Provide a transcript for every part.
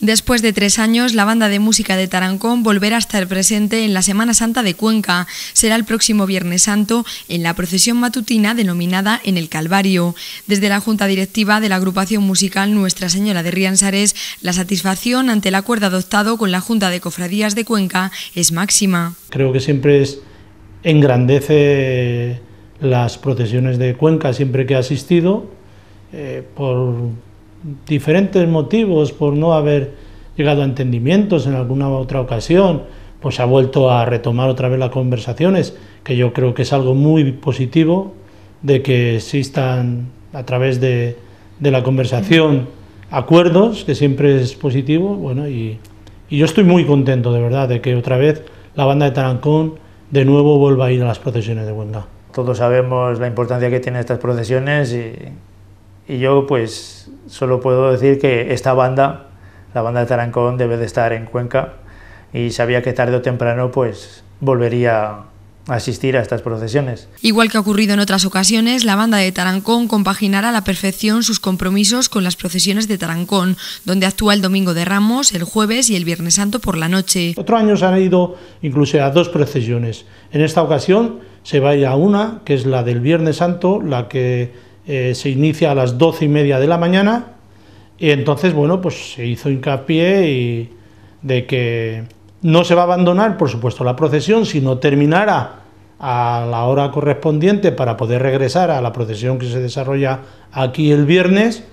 Después de tres años, la banda de música de Tarancón volverá a estar presente en la Semana Santa de Cuenca. Será el próximo Viernes Santo en la procesión matutina denominada En el Calvario. Desde la Junta Directiva de la agrupación musical Nuestra Señora de Riansares, la satisfacción ante el acuerdo adoptado con la Junta de Cofradías de Cuenca es máxima. Creo que siempre engrandece las procesiones de Cuenca siempre que he asistido eh, por diferentes motivos por no haber llegado a entendimientos en alguna otra ocasión, pues ha vuelto a retomar otra vez las conversaciones, que yo creo que es algo muy positivo de que existan a través de, de la conversación acuerdos, que siempre es positivo, bueno, y, y, yo estoy muy contento de verdad de que otra vez la banda de Tarancón de nuevo vuelva a ir a las procesiones de Huenga. Todos sabemos la importancia que tienen estas procesiones y y yo pues solo puedo decir que esta banda, la banda de Tarancón, debe de estar en Cuenca y sabía que tarde o temprano pues volvería a asistir a estas procesiones. Igual que ha ocurrido en otras ocasiones, la banda de Tarancón compaginará a la perfección sus compromisos con las procesiones de Tarancón, donde actúa el domingo de Ramos, el jueves y el viernes santo por la noche. Otro año se han ido incluso a dos procesiones. En esta ocasión se va a ir a una, que es la del viernes santo, la que eh, se inicia a las doce y media de la mañana, y entonces, bueno, pues se hizo hincapié de que no se va a abandonar, por supuesto, la procesión, si no terminara a la hora correspondiente para poder regresar a la procesión que se desarrolla aquí el viernes,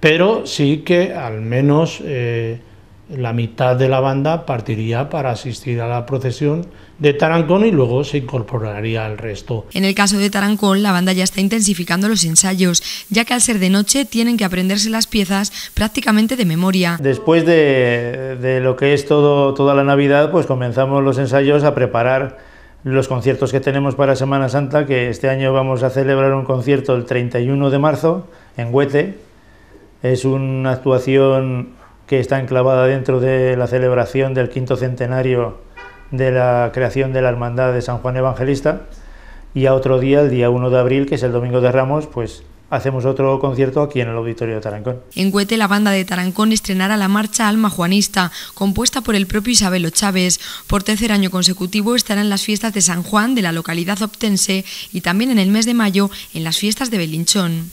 pero sí que al menos eh, la mitad de la banda partiría para asistir a la procesión de Tarancón y luego se incorporaría al resto. En el caso de Tarancón, la banda ya está intensificando los ensayos, ya que al ser de noche tienen que aprenderse las piezas prácticamente de memoria. Después de, lo que es toda la Navidad, pues comenzamos los ensayos a preparar los conciertos que tenemos para Semana Santa, que este año vamos a celebrar un concierto el 31 de marzo en Huete. Es una actuación que está enclavada dentro de la celebración del quinto centenario de la creación de la Hermandad de San Juan Evangelista, y a otro día, el día 1 de abril, que es el Domingo de Ramos, pues hacemos otro concierto aquí en el Auditorio de Tarancón. En Huete, la banda de Tarancón estrenará la marcha Alma Juanista, compuesta por el propio Isabelo Chávez. Por tercer año consecutivo estarán en las fiestas de San Juan de la localidad optense y también en el mes de mayo en las fiestas de Belinchón.